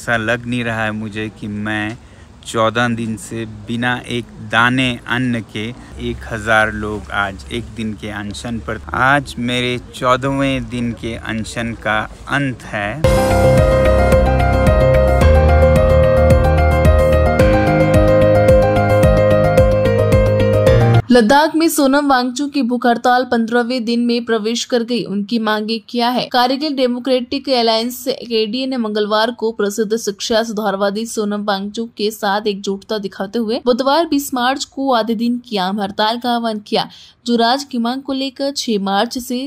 ऐसा लग नहीं रहा है मुझे कि मैं चौदह दिन से बिना एक दाने अन्न के एक हज़ार लोग आज एक दिन के अनशन पर आज मेरे चौदहवें दिन के अनशन का अंत है लद्दाख में सोनम वांगचू की भूख हड़ताल पंद्रहवें दिन में प्रवेश कर गई उनकी मांगे क्या है कारगिल डेमोक्रेटिक अलायंस डी ने मंगलवार को प्रसिद्ध शिक्षा सुधारवादी सोनम वांगचू के साथ एकजुटता दिखाते हुए बुधवार बीस मार्च को आधे दिन की आम हड़ताल का आह्वान किया जो राज की मांग को लेकर छह मार्च से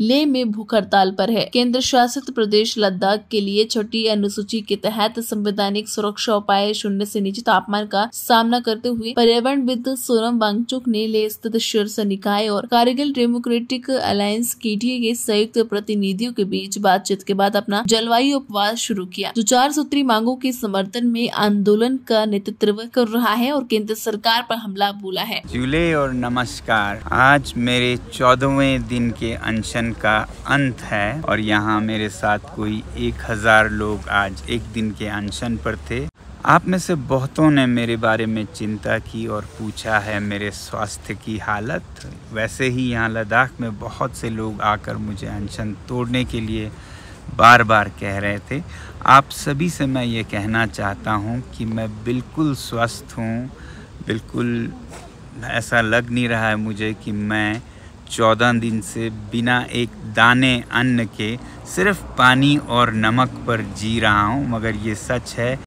ले में भूख हड़ताल पर है केंद्र शासित प्रदेश लद्दाख के लिए छठी अनुसूची के तहत संवैधानिक सुरक्षा उपाय शून्य से नीचे तापमान का सामना करते हुए पर्यावरण विद सोनम वांगचुक ने ले स्थित शीर्ष निकाय और कारगिल डेमोक्रेटिक अलायंस डी के संयुक्त प्रतिनिधियों के बीच बातचीत के बाद अपना जलवायु उपवास शुरू किया जो चार सूत्री मांगों के समर्थन में आंदोलन का नेतृत्व कर रहा है और केंद्र सरकार पर हमला बोला है जुले और नमस्कार आज मेरे चौदहवें दिन के अनशन का अंत है और यहाँ मेरे साथ कोई एक हजार लोग आज एक दिन के अनशन पर थे आप में से बहुतों ने मेरे बारे में चिंता की और पूछा है मेरे स्वास्थ्य की हालत वैसे ही यहाँ लद्दाख में बहुत से लोग आकर मुझे अनशन तोड़ने के लिए बार बार कह रहे थे आप सभी से मैं ये कहना चाहता हूँ कि मैं बिल्कुल स्वस्थ हूँ बिल्कुल ऐसा लग नहीं रहा है मुझे कि मैं चौदह दिन से बिना एक दाने अन्न के सिर्फ पानी और नमक पर जी रहा हूँ मगर ये सच है